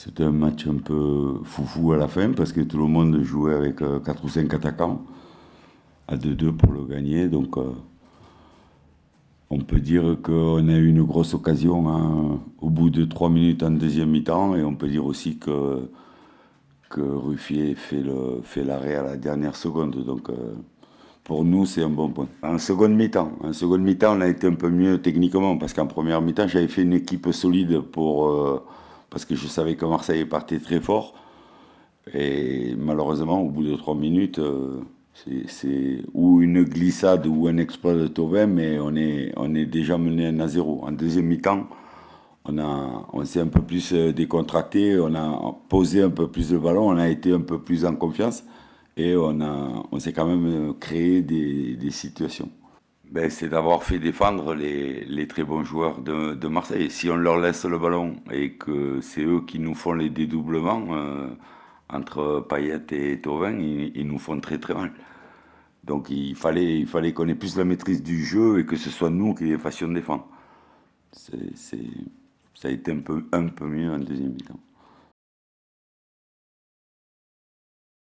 C'était un match un peu foufou à la fin parce que tout le monde jouait avec 4 euh, ou 5 attaquants à 2-2 pour le gagner. Donc euh, on peut dire qu'on a eu une grosse occasion hein, au bout de 3 minutes en deuxième mi-temps et on peut dire aussi que, que Ruffier fait, le, fait l'arrêt à la dernière seconde. Donc euh, pour nous, c'est un bon point. En seconde mi-temps, en seconde mi-temps, on a été un peu mieux techniquement parce qu'en première mi-temps, j'avais fait une équipe solide pour parce que je savais que Marseille partait très fort. Et malheureusement, au bout de trois minutes, euh, c'est ou une glissade ou un exploit de Tauvin, mais on est, déjà mené à 0. En deuxième mi-temps, on, s'est un peu plus euh, décontracté, on a posé un peu plus de ballon, on a été un peu plus en confiance et on, s'est quand même euh, créé des situations ben, C'est d'avoir fait défendre les, les, très bons joueurs de, de, Marseille. Si on leur laisse le ballon et que c'est eux qui nous font les dédoublements euh, entre Payet et Tauvin, ils, nous font très très mal. Donc il fallait, il fallait qu'on ait plus la maîtrise du jeu et que ce soit nous qui les fassions défendre. C'est c'est ça a été un peu, un peu mieux en deuxième mi-temps.